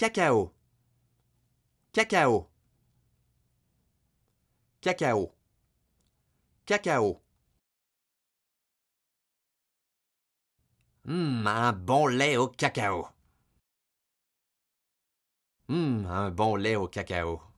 Cacao. Cacao. Cacao. Cacao. Hum, un bon lait au cacao. Hum, un bon lait au cacao.